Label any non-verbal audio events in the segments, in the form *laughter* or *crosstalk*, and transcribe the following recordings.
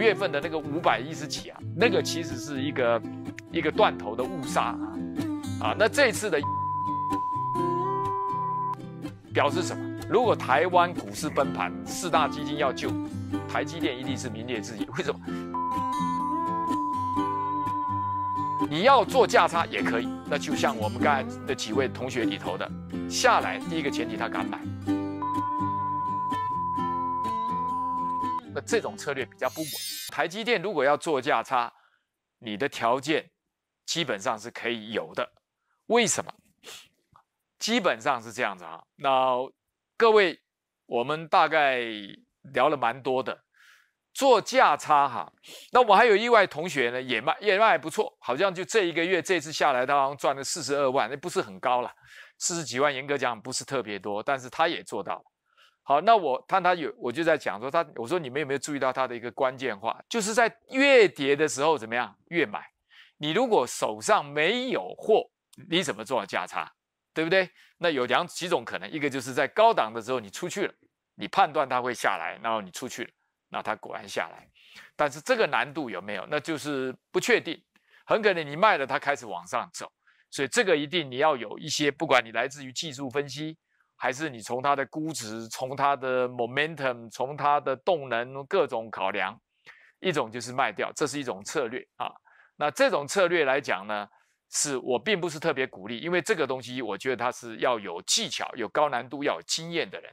月份的那个五百一十几啊，那个其实是一个一个断头的误杀啊啊！那这次的 *laughs* 表示什么？如果台湾股市崩盘，四大基金要救台积电，一定是名列前一。*laughs* 为什么？你要做价差也可以，那就像我们刚才的几位同学里头的，下来第一个前提，他敢买。那这种策略比较不稳。台积电如果要做价差，你的条件基本上是可以有的。为什么？基本上是这样子啊。那各位，我们大概聊了蛮多的做价差哈。那我还有意外同学呢，也卖，也卖不错。好像就这一个月，这次下来，他好像赚了四十二万，那不是很高了，四十几万，严格讲不是特别多，但是他也做到了。好，那我他他有，我就在讲说他，我说你们有没有注意到他的一个关键话，就是在越跌的时候怎么样越买。你如果手上没有货，你怎么做价差，对不对？那有两几种可能，一个就是在高档的时候你出去了，你判断它会下来，然后你出去了，那它果然下来。但是这个难度有没有？那就是不确定，很可能你卖了它开始往上走，所以这个一定你要有一些，不管你来自于技术分析。还是你从它的估值、从它的 momentum、从它的动能各种考量，一种就是卖掉，这是一种策略啊。那这种策略来讲呢，是我并不是特别鼓励，因为这个东西我觉得它是要有技巧、有高难度、要有经验的人。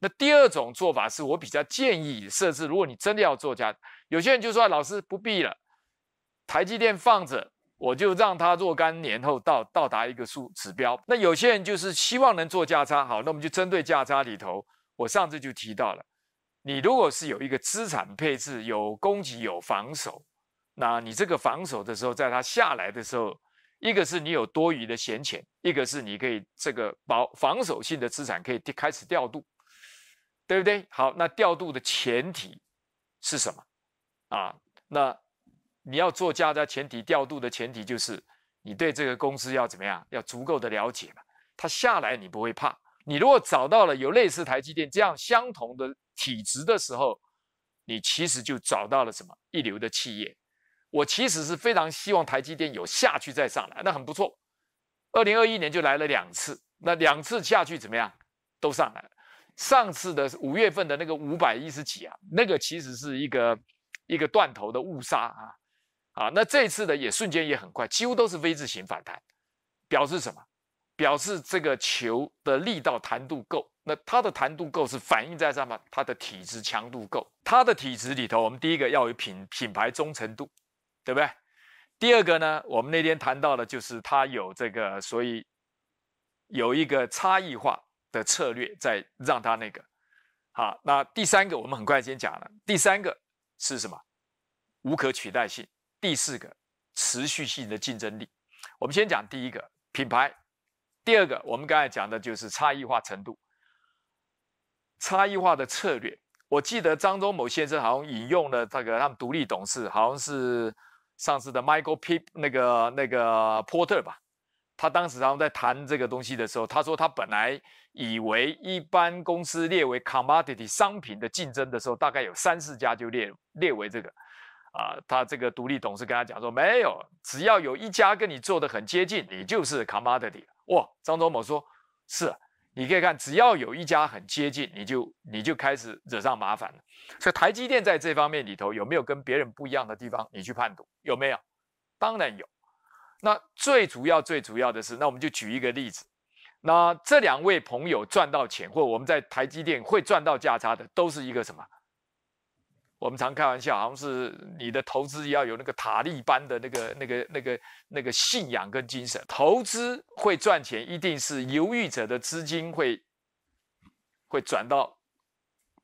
那第二种做法是我比较建议设置，如果你真的要做加，有些人就说老师不必了，台积电放着。我就让他若干年后到到达一个数指标。那有些人就是希望能做价差，好，那我们就针对价差里头。我上次就提到了，你如果是有一个资产配置，有供给有防守，那你这个防守的时候，在它下来的时候，一个是你有多余的闲钱，一个是你可以这个保防守性的资产可以开始调度，对不对？好，那调度的前提是什么？啊，那。你要做加加前提调度的前提就是，你对这个公司要怎么样？要足够的了解嘛。它下来你不会怕。你如果找到了有类似台积电这样相同的体质的时候，你其实就找到了什么一流的企业。我其实是非常希望台积电有下去再上来，那很不错。二零二一年就来了两次，那两次下去怎么样都上来了。上次的五月份的那个五百一十几啊，那个其实是一个一个断头的误杀啊。啊，那这次的也瞬间也很快，几乎都是 V 字形反弹，表示什么？表示这个球的力道弹度够。那它的弹度够是反映在什么？它的体质强度够。它的体质里头，我们第一个要有品品牌忠诚度，对不对？第二个呢，我们那天谈到的，就是它有这个，所以有一个差异化的策略在让它那个。好，那第三个我们很快先讲了，第三个是什么？无可取代性。第四个，持续性的竞争力。我们先讲第一个品牌，第二个，我们刚才讲的就是差异化程度，差异化的策略。我记得张忠谋先生好像引用了这个他们独立董事，好像是上次的 Michael P 那个那个波特吧。他当时然后在谈这个东西的时候，他说他本来以为一般公司列为 commodity 商品的竞争的时候，大概有三四家就列列为这个。啊，他这个独立董事跟他讲说，没有，只要有一家跟你做的很接近，你就是 commodity。哇，张忠谋说，是，你可以看，只要有一家很接近，你就你就开始惹上麻烦了。所以台积电在这方面里头有没有跟别人不一样的地方，你去判读有没有？当然有。那最主要最主要的是，那我们就举一个例子，那这两位朋友赚到钱，或我们在台积电会赚到价差的，都是一个什么？我们常开玩笑，好像是你的投资要有那个塔利班的那个、那个、那个、那个信仰跟精神。投资会赚钱，一定是犹豫者的资金会，会转到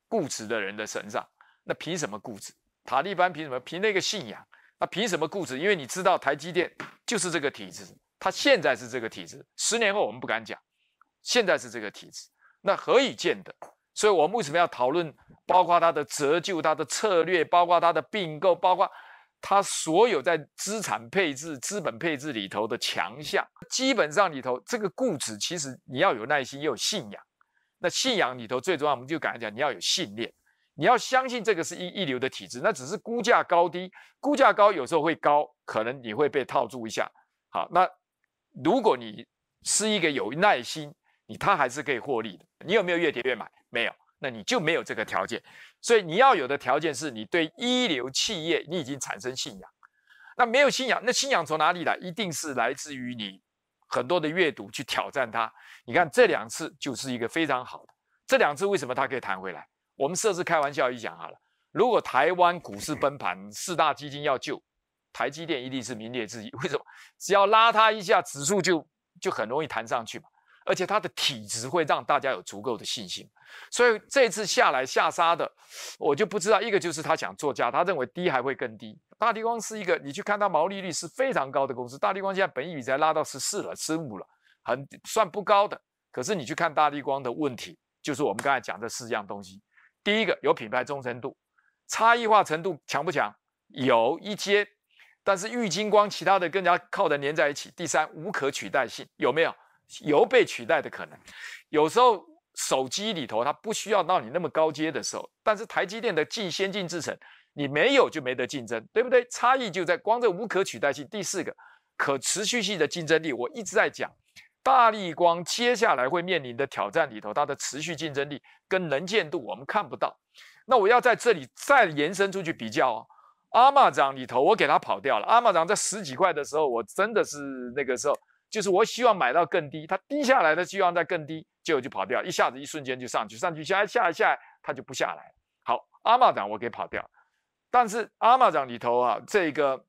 固执的人的身上。那凭什么固执？塔利班凭什么？凭那个信仰。那凭什么固执？因为你知道台积电就是这个体制，它现在是这个体制，十年后我们不敢讲，现在是这个体制。那何以见得？所以我们为什么要讨论？包括它的折旧、它的策略，包括它的并购，包括它所有在资产配置、资本配置里头的强项。基本上里头这个固执，其实你要有耐心，也有信仰。那信仰里头最重要，我们就敢讲，你要有信念，你要相信这个是一一流的体制。那只是估价高低，估价高有时候会高，可能你会被套住一下。好，那如果你是一个有耐心，你他还是可以获利的。你有没有越跌越买？没有，那你就没有这个条件。所以你要有的条件是你对一流企业你已经产生信仰。那没有信仰，那信仰从哪里来？一定是来自于你很多的阅读去挑战它。你看这两次就是一个非常好的。这两次为什么它可以弹回来？我们设置开玩笑一讲好了。如果台湾股市崩盘，四大基金要救台积电，一定是名列第一。为什么？只要拉它一下，指数就就很容易弹上去嘛。而且它的体质会让大家有足够的信心，所以这次下来下杀的，我就不知道一个就是他想做价，他认为低还会更低。大地光是一个你去看它毛利率是非常高的公司，大地光现在本益比才拉到十四了，十五了，很算不高的。可是你去看大地光的问题，就是我们刚才讲这四样东西，第一个有品牌忠诚度，差异化程度强不强？有一些，但是玉金光其他的更加靠的粘在一起。第三，无可取代性有没有？有被取代的可能，有时候手机里头它不需要到你那么高阶的时候，但是台积电的既先进制程，你没有就没得竞争，对不对？差异就在光这无可取代性。第四个，可持续性的竞争力，我一直在讲，大力光接下来会面临的挑战里头，它的持续竞争力跟能见度我们看不到。那我要在这里再延伸出去比较，哦，阿玛掌里头我给它跑掉了，阿玛掌在十几块的时候，我真的是那个时候。就是我希望买到更低，它低下来，的希望再更低，结果就跑掉，一下子一瞬间就上去，上去下来下来下，来，它就不下来好，阿玛长我给跑掉，但是阿玛长里头啊，这个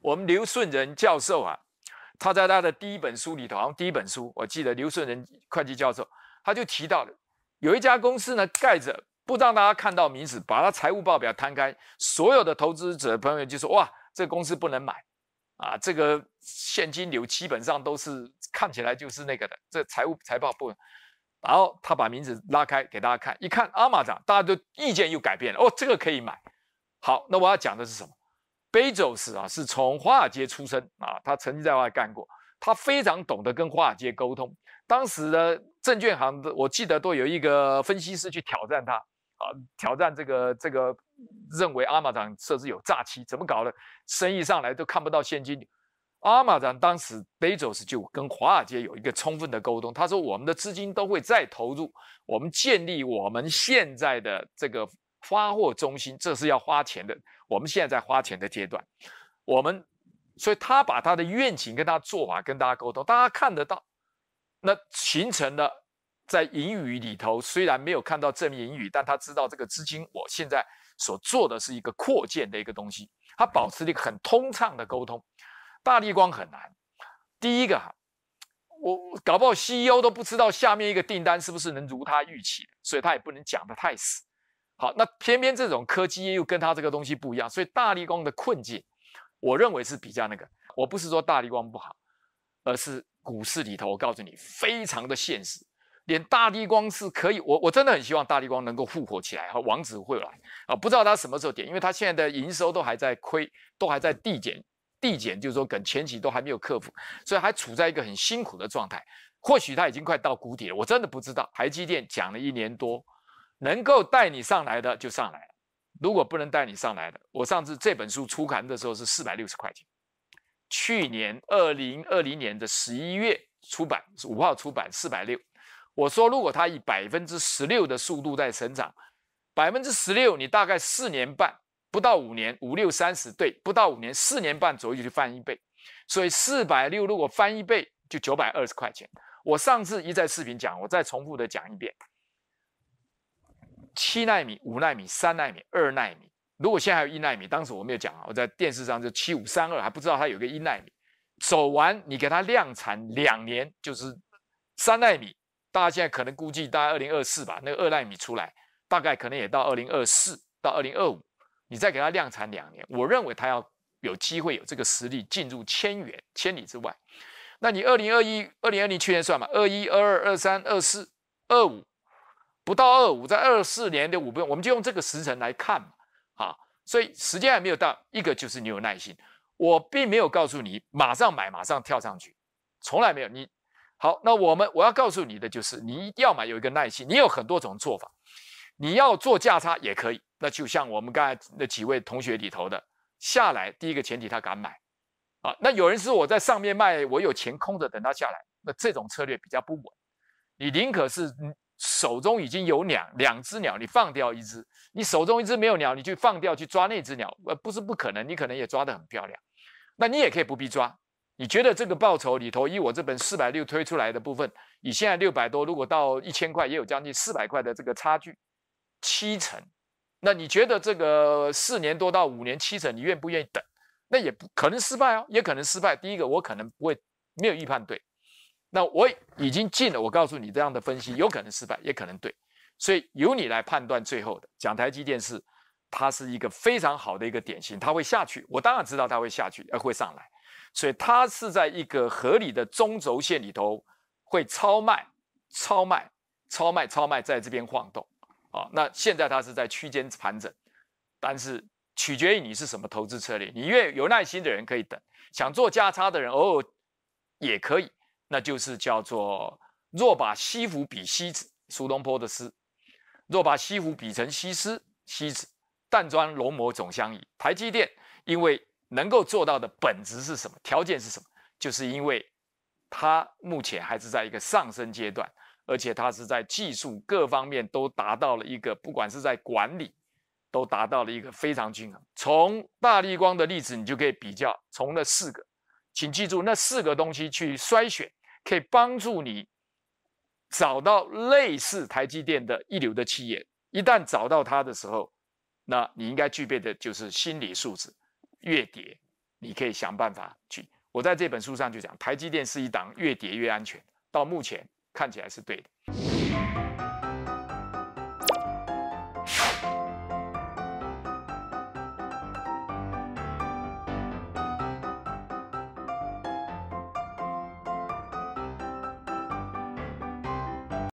我们刘顺仁教授啊，他在他的第一本书里头，好像第一本书我记得刘顺仁会计教授，他就提到了有一家公司呢，盖着不让大家看到名字，把它财务报表摊开，所有的投资者朋友就说哇，这公司不能买。啊，这个现金流基本上都是看起来就是那个的，这财务财报部。然后他把名字拉开给大家看，一看阿玛长，大家都意见又改变了。哦，这个可以买。好，那我要讲的是什么？贝佐斯啊，是从华尔街出身啊，他曾经在外干过，他非常懂得跟华尔街沟通。当时的证券行的，我记得都有一个分析师去挑战他啊，挑战这个这个。认为阿玛掌设置有诈欺，怎么搞的？生意上来都看不到现金。阿玛掌当时贝佐斯就跟华尔街有一个充分的沟通，他说：“我们的资金都会再投入，我们建立我们现在的这个发货中心，这是要花钱的。我们现在在花钱的阶段，我们所以他把他的愿景跟他做法跟大家沟通，大家看得到。那形成了在盈语里头，虽然没有看到正盈语，但他知道这个资金，我现在。所做的是一个扩建的一个东西，它保持了一个很通畅的沟通。大力光很难，第一个哈，我搞不好 CEO 都不知道下面一个订单是不是能如他预期，所以他也不能讲得太死。好，那偏偏这种科技业又跟他这个东西不一样，所以大力光的困境，我认为是比较那个。我不是说大力光不好，而是股市里头，我告诉你，非常的现实。连大地光是可以，我我真的很希望大地光能够复活起来和王子会来啊，不知道他什么时候点，因为他现在的营收都还在亏，都还在递减递减，就是说跟前期都还没有克服，所以还处在一个很辛苦的状态。或许他已经快到谷底了，我真的不知道。台积电讲了一年多，能够带你上来的就上来，如果不能带你上来的，我上次这本书出刊的时候是四百六十块钱，去年二零二零年的十一月出版五号出版四百六。我说，如果它以百分之十六的速度在成长，百分之十六，你大概四年半不到五年，五六三十对，不到五年，四年半左右就翻一倍。所以四百六如果翻一倍，就九百二十块钱。我上次一在视频讲，我再重复的讲一遍：七纳米、五纳米、三纳米、二纳米。如果现在还有一纳米，当时我没有讲啊，我在电视上就七五三二，还不知道它有个一纳米。走完你给它量产两年，就是三纳米。大家现在可能估计大概二零二四吧，那个二纳米出来，大概可能也到二零二四到二零二五，你再给它量产两年，我认为它要有机会有这个实力进入千元千里之外。那你二零二一、二零二零、去年算嘛，二一、二二、二三、二四、二五，不到二五，在二四年的五倍，我们就用这个时辰来看嘛，啊，所以时间还没有到。一个就是你有耐心，我并没有告诉你马上买，马上跳上去，从来没有。你好，那我们我要告诉你的就是，你要么有一个耐心，你有很多种做法，你要做价差也可以。那就像我们刚才那几位同学里头的下来，第一个前提他敢买啊。那有人是我在上面卖，我有钱空着等他下来，那这种策略比较不稳。你宁可是手中已经有两两只鸟，你放掉一只，你手中一只没有鸟，你去放掉去抓那只鸟，呃，不是不可能，你可能也抓得很漂亮。那你也可以不必抓。你觉得这个报酬里头，以我这本四百六推出来的部分，以现在六百多，如果到一千块，也有将近四百块的这个差距，七成。那你觉得这个四年多到五年七成，你愿不愿意等？那也不可能失败哦，也可能失败。第一个，我可能不会没有预判对。那我已经进了，我告诉你这样的分析有可能失败，也可能对。所以由你来判断最后的。讲台积电是它是一个非常好的一个典型，它会下去，我当然知道它会下去而会上来。所以它是在一个合理的中轴线里头，会超卖、超卖、超卖、超卖，在这边晃动，啊，那现在它是在区间盘整，但是取决于你是什么投资策略，你越有耐心的人可以等，想做价差的人偶尔也可以，那就是叫做若把西湖比西子，苏东坡的诗，若把西湖比成西施、西子，淡妆浓抹总相宜。台积电因为。能够做到的本质是什么？条件是什么？就是因为它目前还是在一个上升阶段，而且它是在技术各方面都达到了一个，不管是在管理都达到了一个非常均衡。从大力光的例子，你就可以比较，从那四个，请记住那四个东西去筛选，可以帮助你找到类似台积电的一流的企业。一旦找到它的时候，那你应该具备的就是心理素质。越跌，你可以想办法去。我在这本书上就讲，台积电是一档，越跌越安全。到目前看起来是对的。